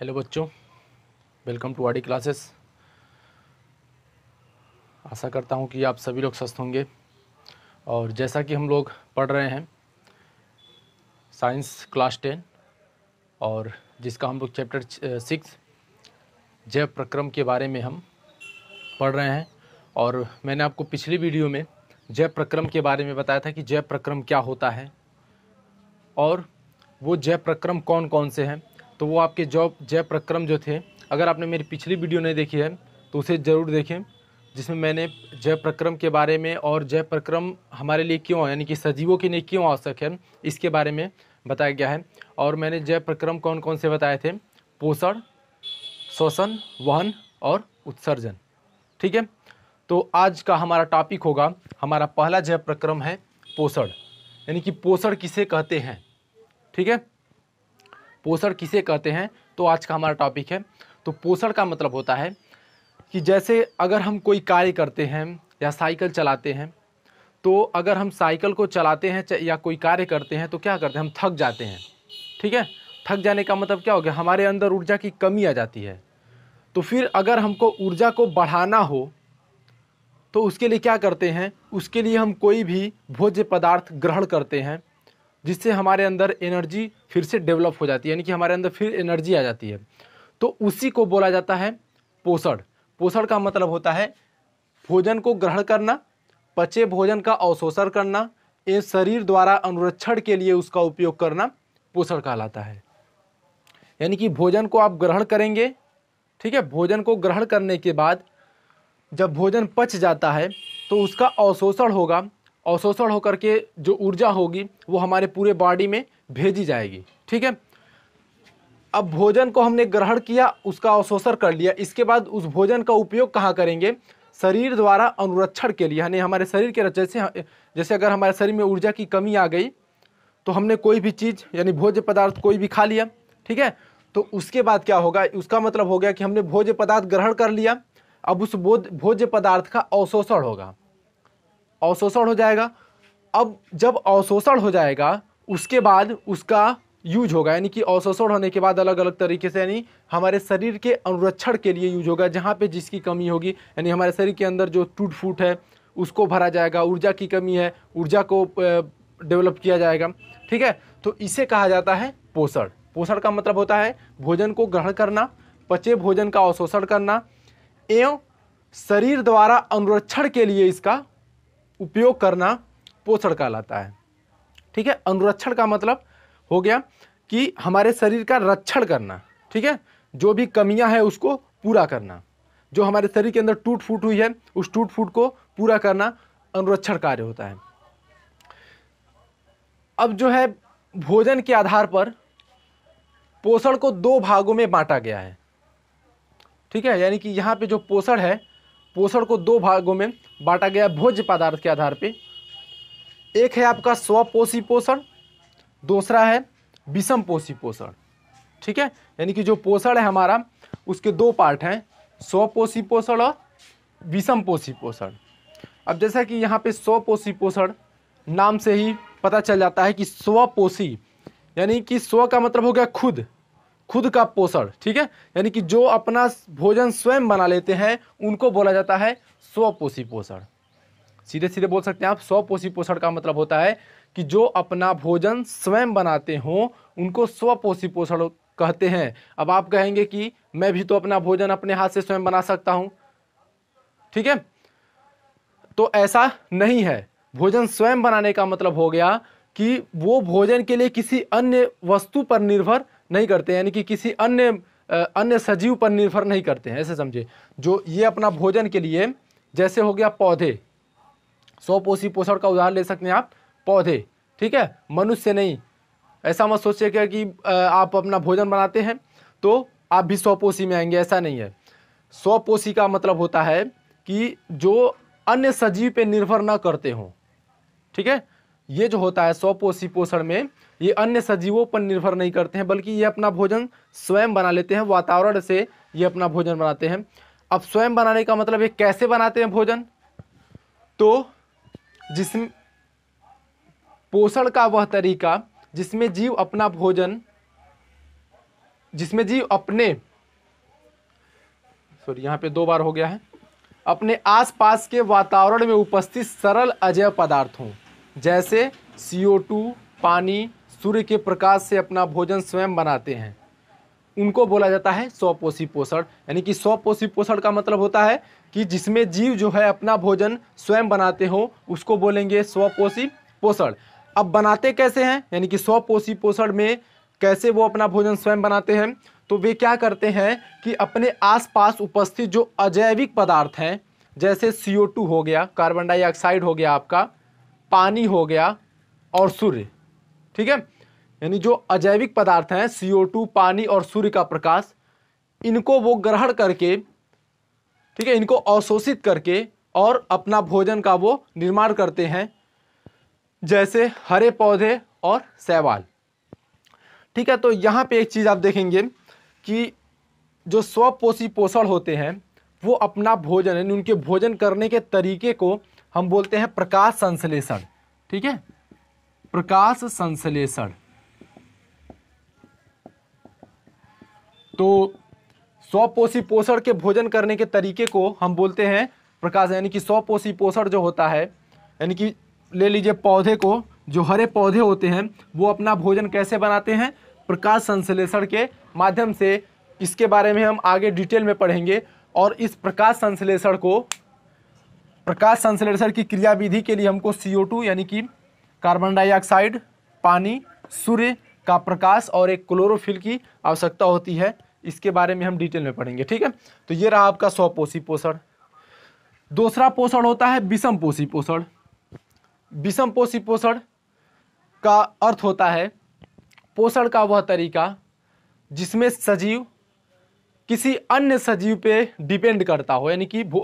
hello बच्चों welcome to Aadi classes आशा करता हूँ कि आप सभी लोग स्वस्थ होंगे और जैसा कि हम लोग पढ़ रहे हैं साइंस क्लास टेन और जिसका हम लोग चैप्टर सिक्स जैव प्रक्रम के बारे में हम पढ़ रहे हैं और मैंने आपको पिछली वीडियो में जैव प्रक्रम के बारे में बताया था कि जैव प्रक्रम क्या होता है और वो जैव प्रक्रम कौन कौन से हैं तो वो आपके जॉब जय प्रक्रम जो थे अगर आपने मेरी पिछली वीडियो नहीं देखी है तो उसे ज़रूर देखें जिसमें मैंने जय प्रक्रम के बारे में और जय प्रक्रम हमारे लिए क्यों यानी कि सजीवों के लिए क्यों आवश्यक है इसके बारे में बताया गया है और मैंने जय प्रक्रम कौन कौन से बताए थे पोषण श्वसन वहन और उत्सर्जन ठीक है तो आज का हमारा टॉपिक होगा हमारा पहला जय प्रक्रम है पोषण यानी कि पोषण किसे कहते हैं ठीक है पोषण किसे कहते हैं तो आज का हमारा टॉपिक है तो पोषण का मतलब होता है कि जैसे अगर हम कोई कार्य करते हैं या साइकिल चलाते हैं तो अगर हम साइकिल को चलाते हैं या कोई कार्य करते हैं तो क्या करते हैं हम थक जाते हैं ठीक है थक जाने का मतलब क्या हो गया हमारे अंदर ऊर्जा की कमी आ जाती है तो फिर अगर हमको ऊर्जा को बढ़ाना हो तो उसके लिए क्या करते हैं उसके लिए हम कोई भी भोज्य पदार्थ ग्रहण करते हैं जिससे हमारे अंदर एनर्जी फिर से डेवलप हो जाती है यानी कि हमारे अंदर फिर एनर्जी आ जाती है तो उसी को बोला जाता है पोषण पोषण का मतलब होता है भोजन को ग्रहण करना पचे भोजन का अवशोषण करना एवं शरीर द्वारा अनुरक्षण के लिए उसका उपयोग करना पोषण कहलाता है यानी कि भोजन को आप ग्रहण करेंगे ठीक है भोजन को ग्रहण करने के बाद जब भोजन पच जाता है तो उसका अवशोषण होगा अवशोषण होकर के जो ऊर्जा होगी वो हमारे पूरे बॉडी में भेजी जाएगी ठीक है अब भोजन को हमने ग्रहण किया उसका अवशोषण कर लिया इसके बाद उस भोजन का उपयोग कहाँ करेंगे शरीर द्वारा अनुरक्षण के लिए यानी हमारे शरीर के जैसे जैसे अगर हमारे शरीर में ऊर्जा की कमी आ गई तो हमने कोई भी चीज़ यानी भोज्य पदार्थ कोई भी खा लिया ठीक है तो उसके बाद क्या होगा उसका मतलब हो गया कि हमने भोज्य पदार्थ ग्रहण कर लिया अब उस भोज्य पदार्थ का अवशोषण होगा अवशोषण हो जाएगा अब जब अवशोषण हो जाएगा उसके बाद उसका यूज होगा यानी कि अवशोषण होने के बाद अलग अलग तरीके से यानी हमारे शरीर के अनुरक्षण के लिए यूज होगा जहाँ पे जिसकी कमी होगी यानी हमारे शरीर के अंदर जो टूट फूट है उसको भरा जाएगा ऊर्जा की कमी है ऊर्जा को डेवलप किया जाएगा ठीक है तो इसे कहा जाता है पोषण पोषण का मतलब होता है भोजन को ग्रहण करना पचे भोजन का अवशोषण करना एवं शरीर द्वारा अनुरक्षण के लिए इसका उपयोग करना पोषण कहलाता है ठीक है अनुरक्षण का मतलब हो गया कि हमारे शरीर का रक्षण करना ठीक है जो भी कमियां हैं उसको पूरा करना जो हमारे शरीर के अंदर टूट फूट हुई है उस टूट फूट को पूरा करना अनुरक्षण कार्य होता है अब जो है भोजन के आधार पर पोषण को दो भागों में बांटा गया है ठीक है यानी कि यहाँ पे जो पोषण है पोषण को दो भागों में बांटा गया भोज्य पदार्थ के आधार पे एक है आपका स्वपोषी पोषण दूसरा है विषम पोषी पोषण ठीक है यानी कि जो पोषण है हमारा उसके दो पार्ट हैं स्वपोषी पोषण और विषम पोषी पोषण अब जैसा कि यहाँ पे स्वपोषी पोषण नाम से ही पता चल जाता है कि स्वपोषी यानी कि स्व का मतलब हो गया खुद खुद का पोषण ठीक है यानी कि जो अपना भोजन स्वयं बना लेते हैं उनको बोला जाता है स्वपोषी पोषण सीधे सीधे बोल सकते हैं आप स्वपोषी पोषण का मतलब होता है कि जो अपना भोजन स्वयं बनाते हो उनको स्वपोषी पोषण कहते हैं अब आप कहेंगे कि मैं भी तो अपना भोजन अपने हाथ से स्वयं बना सकता हूं ठीक है तो ऐसा नहीं है भोजन स्वयं बनाने का मतलब हो गया कि वो भोजन के लिए किसी अन्य वस्तु पर निर्भर नहीं करते यानी कि किसी अन्य अन्य सजीव पर निर्भर नहीं करते हैं ऐसे समझे जो ये अपना भोजन के लिए जैसे हो गया पौधे स्वपोषी पोषण का उदाहरण ले सकते हैं आप पौधे ठीक है मनुष्य नहीं ऐसा मत क्या कि आप अपना भोजन बनाते हैं तो आप भी स्वपोषी में आएंगे ऐसा नहीं है स्वपोषी का मतलब होता है कि जो अन्य सजीव पे निर्भर ना करते हों ठीक है ये जो होता है स्वपोषी पोषण में ये अन्य सजीवों पर निर्भर नहीं करते हैं बल्कि ये अपना भोजन स्वयं बना लेते हैं वातावरण से ये अपना भोजन बनाते हैं अब स्वयं बनाने का मतलब ये कैसे बनाते हैं भोजन तो जिस पोषण का वह तरीका जिसमें जीव अपना भोजन जिसमें जीव अपने सॉरी यहाँ पे दो बार हो गया है अपने आसपास के वातावरण में उपस्थित सरल अजैव पदार्थों जैसे CO2 पानी सूर्य के प्रकाश से अपना भोजन स्वयं बनाते हैं उनको बोला जाता है स्वपोषी पोषण यानी कि स्वपोषी पोषण का मतलब होता है कि जिसमें जीव जो है अपना भोजन स्वयं बनाते हो उसको बोलेंगे स्वपोषी पोषण अब बनाते कैसे हैं यानी कि स्वपोषी पोषण में कैसे वो अपना भोजन स्वयं बनाते हैं तो वे क्या करते हैं कि अपने आसपास उपस्थित जो अजैविक पदार्थ हैं जैसे सी हो गया कार्बन डाइऑक्साइड हो गया आपका पानी हो गया और सूर्य ठीक है यानी जो अजैविक पदार्थ हैं सीओ पानी और सूर्य का प्रकाश इनको वो ग्रहण करके ठीक है इनको अवशोषित करके और अपना भोजन का वो निर्माण करते हैं जैसे हरे पौधे और सैवाल ठीक है तो यहाँ पे एक चीज़ आप देखेंगे कि जो स्वपोषी पोषण होते हैं वो अपना भोजन यानी उनके भोजन करने के तरीके को हम बोलते हैं प्रकाश संश्लेषण ठीक है प्रकाश संश्लेषण तो स्वपोषी पोषण के भोजन करने के तरीके को हम बोलते हैं प्रकाश यानी कि स्वपोषी पोषण जो होता है यानी कि ले लीजिए पौधे को जो हरे पौधे होते हैं वो अपना भोजन कैसे बनाते हैं प्रकाश संश्लेषण के माध्यम से इसके बारे में हम आगे डिटेल में पढ़ेंगे और इस प्रकाश संश्लेषण को प्रकाश संश्लेषण की क्रियाविधि के लिए हमको टू यानी कि कार्बन डाइऑक्साइड पानी सूर्य का प्रकाश और एक क्लोरोफिल की आवश्यकता होती है इसके बारे में हम डिटेल में पढ़ेंगे ठीक है तो ये रहा आपका स्वपोषी पोषण दूसरा पोषण होता है विषम पोषी पोषण विषम पोषी पोषण का अर्थ होता है पोषण का वह तरीका जिसमें सजीव किसी अन्य सजीव पे डिपेंड करता हो यानी कि भो,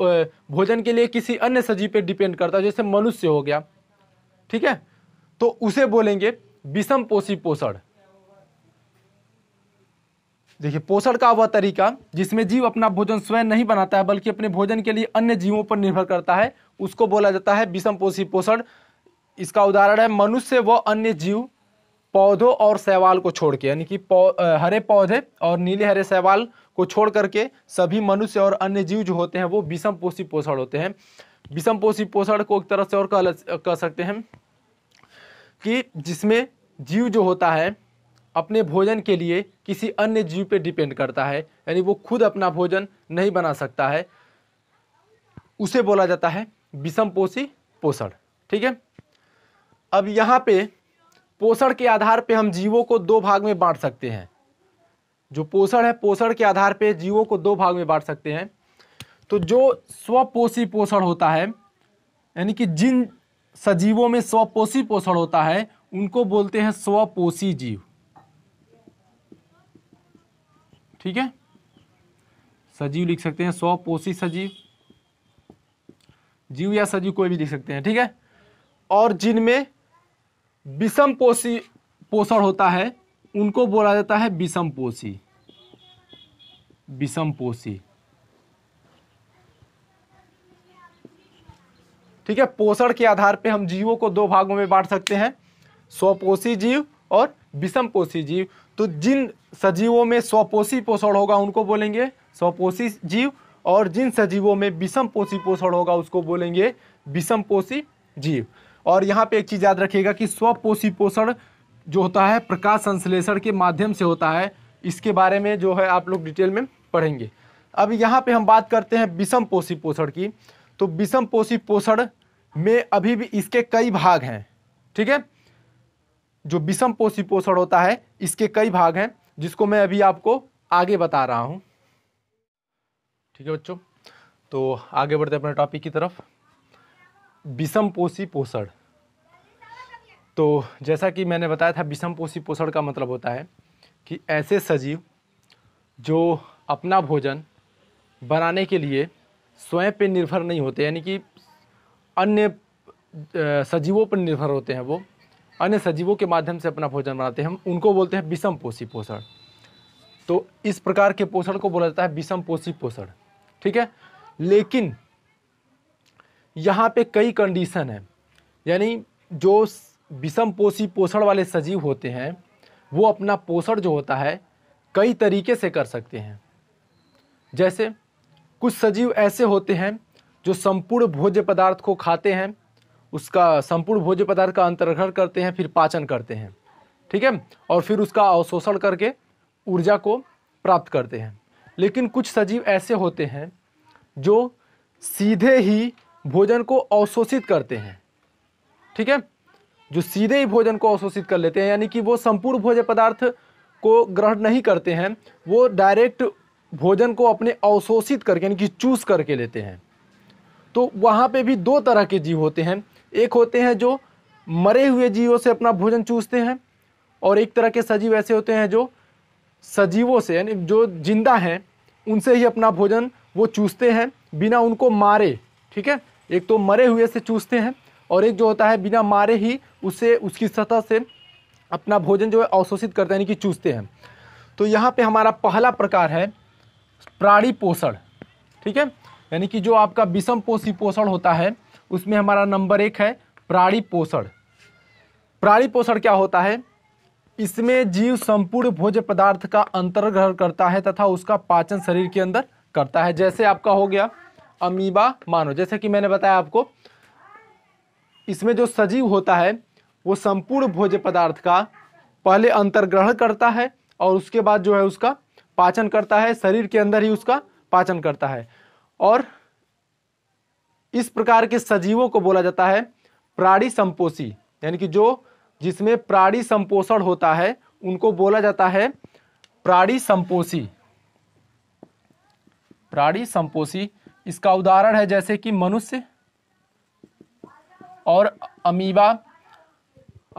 भोजन के लिए किसी अन्य सजीव पे डिपेंड करता हो जैसे मनुष्य हो गया ठीक है तो उसे बोलेंगे विषम पोषी पोषण देखिए पोषण का वह तरीका जिसमें जीव अपना भोजन स्वयं नहीं बनाता है बल्कि अपने भोजन के लिए अन्य जीवों पर निर्भर करता है उसको बोला जाता है विषम पोषी पोषण इसका उदाहरण है मनुष्य व अन्य जीव पौधों और शैवाल को छोड़ के यानी कि पौ, हरे पौधे और नीले हरे शैवाल को छोड़ करके सभी मनुष्य और अन्य जीव जो होते हैं वो विषम पोषी पोषण होते हैं विषम पोषी पोषण को एक तरह से और कह सकते हैं कि जिसमें जीव जो होता है अपने भोजन के लिए किसी अन्य जीव पे डिपेंड करता है यानी वो खुद अपना भोजन नहीं बना सकता है उसे बोला जाता है विषम पोषी पोषण ठीक है अब यहाँ पे पोषण के आधार पे हम जीवों को दो भाग में बांट सकते हैं जो पोषण है पोषण के आधार पे जीवों को दो भाग में बांट सकते हैं तो जो स्वपोषी पोषण होता है यानी कि जिन सजीवों में स्वपोषी पोषण होता है उनको बोलते हैं स्वपोषी जीव ठीक है सजीव लिख सकते हैं स्वपोषी सजीव जीव या सजीव कोई भी लिख सकते हैं ठीक है और जिनमें विषम पोषी पोषण होता है उनको बोला जाता है विषम पोषी विषम पोषी ठीक है पोषण के आधार पे हम जीवों को दो भागों में बांट सकते हैं स्वपोषी जीव और विषम पोषी जीव तो जिन सजीवों में स्वपोषी पोषण होगा उनको बोलेंगे स्वपोषी जीव और जिन सजीवों में विषम पोषी पोषण होगा उसको बोलेंगे विषम पोषी जीव और यहाँ पे एक चीज़ याद रखिएगा कि स्वपोषी पोषण जो होता है प्रकाश संश्लेषण के माध्यम से होता है इसके बारे में जो है आप लोग डिटेल में पढ़ेंगे अब यहाँ पे हम बात करते हैं विषम पोषी पोषण की तो विषम पोषी पोषण में अभी भी इसके कई भाग हैं ठीक है जो विषम पोषी पोषण होता है इसके कई भाग हैं जिसको मैं अभी आपको आगे बता रहा हूं ठीक है बच्चों तो आगे बढ़ते अपने टॉपिक की तरफ विषम पोषी पोषण तो जैसा कि मैंने बताया था विषम पोषी पोषण का मतलब होता है कि ऐसे सजीव जो अपना भोजन बनाने के लिए स्वयं पे निर्भर नहीं होते यानी कि अन्य सजीवों पर निर्भर होते हैं वो अन्य सजीवों के माध्यम से अपना भोजन बनाते हैं हम उनको बोलते हैं विषम पोषी पोषण तो इस प्रकार के पोषण को बोला जाता है विषम पोषी पोषण ठीक है लेकिन यहाँ पे कई कंडीशन है यानी जो विषम पोषी पोषण वाले सजीव होते हैं वो अपना पोषण जो होता है कई तरीके से कर सकते हैं जैसे कुछ सजीव ऐसे होते हैं जो संपूर्ण भोज्य पदार्थ को खाते हैं उसका संपूर्ण भोज्य पदार्थ का अंतर्ग्रहण करते हैं फिर पाचन करते हैं ठीक है और फिर उसका अवशोषण करके ऊर्जा को प्राप्त करते हैं लेकिन कुछ सजीव ऐसे होते हैं जो सीधे ही भोजन को अवशोषित करते हैं ठीक है जो सीधे ही भोजन को अवशोषित कर लेते हैं यानी कि वो संपूर्ण भोज्य पदार्थ को ग्रहण नहीं करते हैं वो डायरेक्ट भोजन को अपने अवशोषित करके यानी कि चूस करके लेते हैं तो वहाँ पे भी दो तरह के जीव होते हैं एक होते हैं जो मरे हुए जीवों से अपना भोजन चूसते हैं और एक तरह के सजीव ऐसे होते हैं जो सजीवों से यानी जो जिंदा हैं उनसे ही अपना भोजन वो चूसते हैं बिना उनको मारे ठीक है एक तो मरे हुए से चूसते हैं और एक जो होता है बिना मारे ही उसे उसकी सतह से अपना भोजन जो है अवशोषित करते हैं यानी कि चूसते हैं तो यहाँ पे हमारा पहला प्रकार है प्राणी पोषण ठीक है यानी कि जो आपका विषम पोषी पोषण होता है उसमें हमारा नंबर एक है प्राणी पोषण प्राणी पोषण क्या होता है इसमें जीव संपूर्ण भोज्य पदार्थ का अंतर्ग्रहण करता है तथा उसका पाचन शरीर के अंदर करता है जैसे आपका हो गया अमीबा मानो जैसे कि मैंने बताया आपको इसमें जो सजीव होता है वो संपूर्ण भोज्य पदार्थ का पहले अंतर्ग्रहण करता है और उसके बाद जो है उसका पाचन करता है शरीर के अंदर ही उसका पाचन करता है और इस प्रकार के सजीवों को बोला जाता है प्राणी संपोषी यानी कि जो जिसमें प्राणी संपोषण होता है उनको बोला जाता है प्राणी संपोषी प्राणी संपोषी इसका उदाहरण है जैसे कि मनुष्य और अमीबा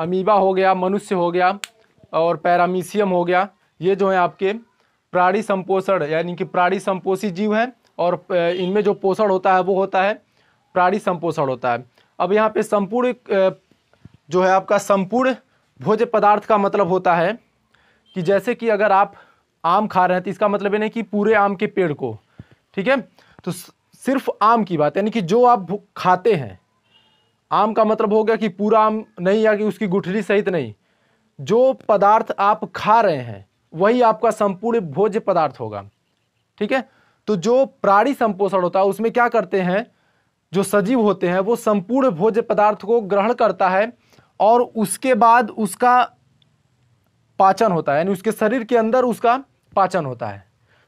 अमीबा हो गया मनुष्य हो गया और पैरामीशियम हो गया ये जो है आपके प्राणी संपोषण यानी कि प्राणी संपोषी जीव है और इनमें जो पोषण होता है वो होता है प्राणी संपोषण होता है अब यहाँ पे संपूर्ण जो है आपका संपूर्ण भोज्य पदार्थ का मतलब होता है कि जैसे कि अगर आप आम खा रहे हैं तो इसका मतलब ये नहीं कि पूरे आम के पेड़ को ठीक है तो सिर्फ आम की बात यानी कि जो आप खाते हैं आम का मतलब हो गया कि पूरा आम नहीं या कि उसकी गुठली सहित नहीं जो पदार्थ आप खा रहे हैं वही आपका संपूर्ण भोज्य पदार्थ होगा ठीक है तो जो प्राणी संपोषण होता है उसमें क्या करते हैं जो सजीव होते हैं वो संपूर्ण भोज्य पदार्थ को ग्रहण करता है और उसके बाद उसका पाचन होता है यानी उसके शरीर के अंदर उसका पाचन होता है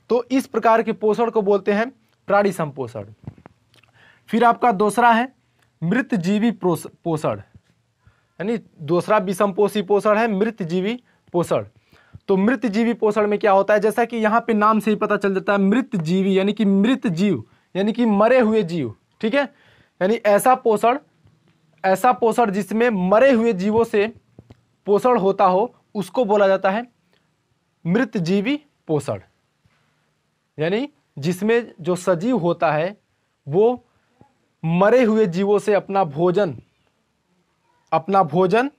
तो इस प्रकार के पोषण को बोलते हैं प्राणी संपोषण फिर आपका दूसरा है मृत जीवी पोषण यानी दूसरा विषमपोषी पोषण है मृत जीवी पोषण तो मृत जीवी पोषण में क्या होता है जैसा कि यहाँ पे नाम से ही पता चल जाता है मृत जीवी यानी कि मृत जीव यानी कि मरे हुए जीव ठीक है यानी ऐसा पोषण ऐसा पोषण जिसमें मरे हुए जीवों से पोषण होता हो उसको बोला जाता है मृत जीवी पोषण यानी जिसमें जो सजीव होता है वो मरे हुए जीवों से अपना भोजन अपना भोजन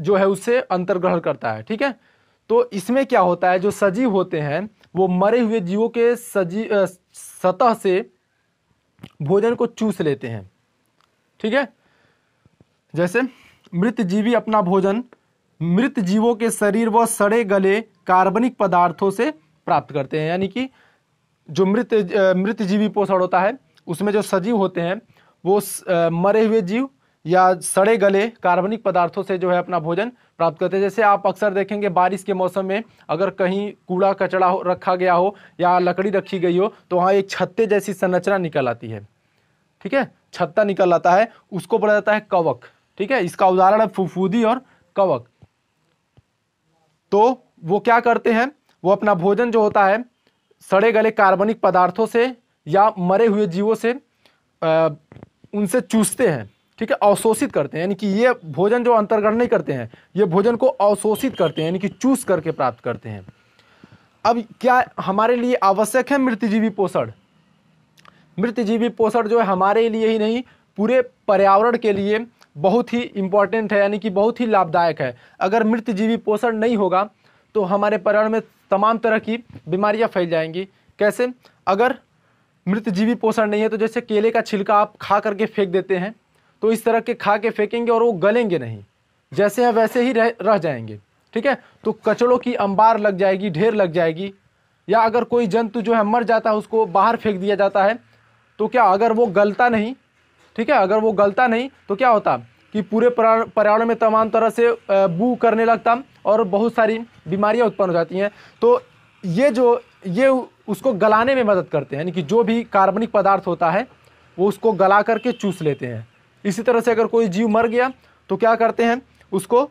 जो है उससे अंतर्ग्रहण करता है ठीक है तो इसमें क्या होता है जो सजीव होते हैं वो मरे हुए जीवों के सजीव सतह से भोजन को चूस लेते हैं ठीक है जैसे मृत जीवी अपना भोजन मृत जीवों के शरीर व सड़े गले कार्बनिक पदार्थों से प्राप्त करते हैं यानी कि जो मृत मृत जीवी पोषण होता है उसमें जो सजीव होते हैं वो मरे हुए जीव या सड़े गले कार्बनिक पदार्थों से जो है अपना भोजन प्राप्त करते हैं जैसे आप अक्सर देखेंगे बारिश के मौसम में अगर कहीं कूड़ा कचड़ा हो रखा गया हो या लकड़ी रखी गई हो तो वहाँ एक छत्ते जैसी संरचना निकल आती है ठीक है छत्ता निकल आता है उसको बोला जाता है कवक ठीक है इसका उदाहरण है फुफूदी और कवक तो वो क्या करते हैं वो अपना भोजन जो होता है सड़े गले कार्बनिक पदार्थों से या मरे हुए जीवों से आ, उनसे चूसते हैं ठीक है अवशोषित करते हैं यानी कि ये भोजन जो अंतर्ग्रहण नहीं करते हैं ये भोजन को अवशोषित करते हैं यानी कि चूस करके प्राप्त करते हैं अब क्या हमारे लिए आवश्यक है मृत्यजीवी पोषण मृत्यजीवी पोषण जो है हमारे लिए ही नहीं पूरे पर्यावरण के लिए बहुत ही इम्पॉर्टेंट है यानी कि बहुत ही लाभदायक है अगर मृत्यजीवी पोषण नहीं होगा तो हमारे पर्यावरण में तमाम तरह की बीमारियां फैल जाएंगी कैसे अगर मृतजीवी पोषण नहीं है तो जैसे केले का छिलका आप खा करके फेंक देते हैं तो इस तरह के खा के फेंकेंगे और वो गलेंगे नहीं जैसे है वैसे ही रह, रह जाएंगे ठीक है तो कचड़ों की अंबार लग जाएगी ढेर लग जाएगी या अगर कोई जंतु जो है मर जाता है उसको बाहर फेंक दिया जाता है तो क्या अगर वो गलता नहीं ठीक है अगर वो गलता नहीं तो क्या होता कि पूरे पर्यावरण में तमाम तरह से बू करने लगता और बहुत सारी बीमारियाँ उत्पन्न हो जाती हैं तो ये जो ये उसको गलाने में मदद करते हैं यानी कि जो भी कार्बनिक पदार्थ होता है वो उसको गला करके चूस लेते हैं इसी तरह से अगर कोई जीव मर गया तो क्या करते हैं उसको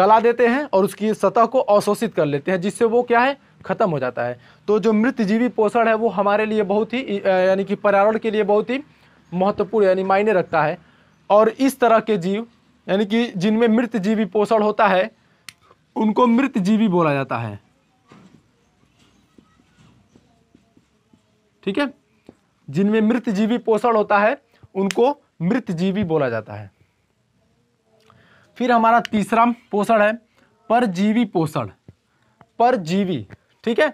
गला देते हैं और उसकी सतह को अवशोषित कर लेते हैं जिससे वो क्या है खत्म हो जाता है तो जो मृत जीवी पोषण है वो हमारे लिए बहुत ही यानी कि पर्यावरण के लिए बहुत ही महत्वपूर्ण यानी मायने रखता है और इस तरह के जीव यानी कि जिनमें मृत जीवी पोषण होता है उनको मृत जीवी बोला जाता है ठीक है जिनमें मृत जीवी पोषण होता है उनको मृत जीवी बोला जाता है फिर हमारा तीसरा पोषण है परजीवी पोषण परजीवी ठीक है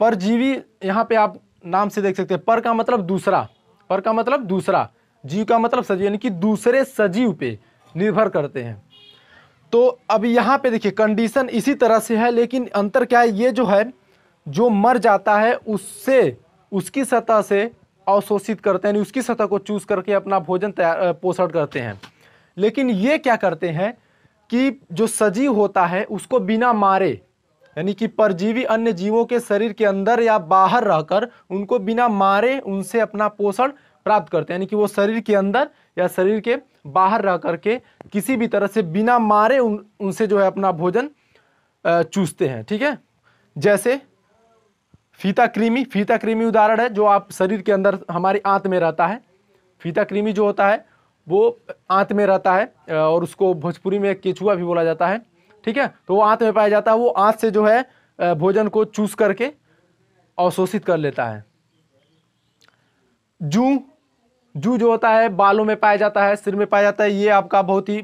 परजीवी यहां पे आप नाम से देख सकते हैं पर का मतलब दूसरा पर का मतलब दूसरा जीव का मतलब सजीव यानी कि दूसरे सजीव पे निर्भर करते हैं तो अब यहां पे देखिए कंडीशन इसी तरह से है लेकिन अंतर क्या है ये जो है जो मर जाता है उससे उसकी सतह से अवशोषित करते हैं उसकी सतह को चूज करके अपना भोजन तैयार पोषण करते हैं लेकिन ये क्या करते हैं कि जो सजीव होता है उसको बिना मारे यानी कि परजीवी अन्य जीवों के शरीर के अंदर या बाहर रहकर उनको बिना मारे उनसे अपना पोषण प्राप्त करते हैं यानी कि वो शरीर के अंदर या शरीर के बाहर रह करके किसी भी तरह से बिना मारे उन उनसे जो है अपना भोजन चूसते हैं ठीक है जैसे फीता क्रीमी फीता क्रीमी उदाहरण है जो आप शरीर के अंदर हमारी आंत में रहता है फीता क्रीमी जो होता है वो आंत में रहता है और उसको भोजपुरी में केचुआ भी बोला जाता है ठीक है तो वो आंत में पाया जाता है वो आंत से जो है भोजन को चूस करके अवशोषित कर लेता है जू जू जो होता है बालों में पाया जाता है सिर में पाया जाता है ये आपका बहुत ही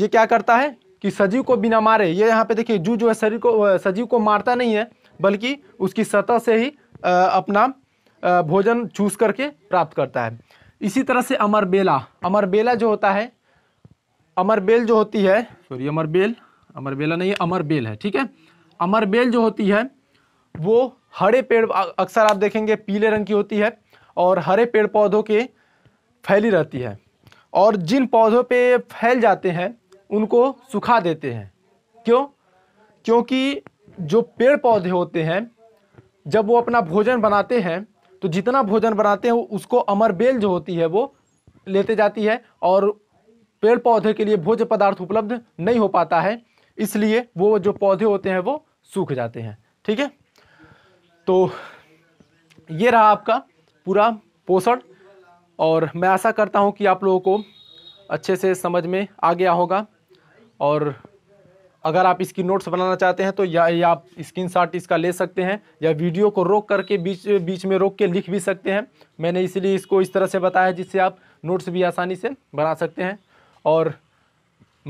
ये क्या करता है कि सजीव को बिना मारे ये यहाँ पे देखिए जू जो है शरीर को सजीव को मारता नहीं है बल्कि उसकी सतह से ही अपना भोजन चूस करके प्राप्त करता है इसी तरह से अमरबेला अमरबेला जो होता है अमरबेल जो होती है सॉरी अमरबेल अमरबेला नहीं अमरबेल है ठीक है अमरबेल जो होती है वो हरे पेड़ अक्सर आप देखेंगे पीले रंग की होती है और हरे पेड़ पौधों के फैली रहती है और जिन पौधों पे फैल जाते हैं उनको सुखा देते हैं क्यों क्योंकि जो पेड़ पौधे होते हैं जब वो अपना भोजन बनाते हैं तो जितना भोजन बनाते हैं उसको अमरबेल जो होती है वो लेते जाती है और पेड़ पौधे के लिए भोज्य पदार्थ उपलब्ध नहीं हो पाता है इसलिए वो जो पौधे होते हैं वो सूख जाते हैं ठीक है तो ये रहा आपका पूरा पोषण और मैं आशा करता हूँ कि आप लोगों को अच्छे से समझ में आ गया होगा और अगर आप इसकी नोट्स बनाना चाहते हैं तो या, या आप स्क्रीन शॉट इसका ले सकते हैं या वीडियो को रोक करके बीच बीच में रोक के लिख भी सकते हैं मैंने इसलिए इसको इस तरह से बताया जिससे आप नोट्स भी आसानी से बना सकते हैं और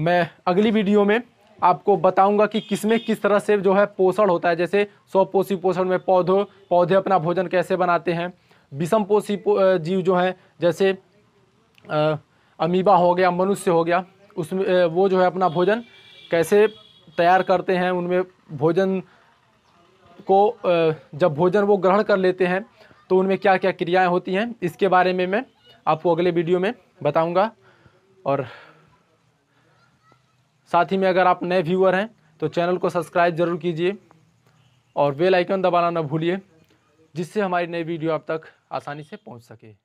मैं अगली वीडियो में आपको बताऊंगा कि किसमें किस तरह से जो है पोषण होता है जैसे स्वपोषी पोषण में पौधों पौधे अपना भोजन कैसे बनाते हैं विषम पोषी जीव जो हैं जैसे अमीबा हो गया मनुष्य हो गया उसमें वो जो है अपना भोजन कैसे तैयार करते हैं उनमें भोजन को जब भोजन वो ग्रहण कर लेते हैं तो उनमें क्या क्या क्रियाएं होती हैं इसके बारे में मैं आपको अगले वीडियो में बताऊंगा और साथ ही में अगर आप नए व्यूअर हैं तो चैनल को सब्सक्राइब जरूर कीजिए और बेल आइकन दबाना ना भूलिए जिससे हमारी नई वीडियो आप तक आसानी से पहुंच सके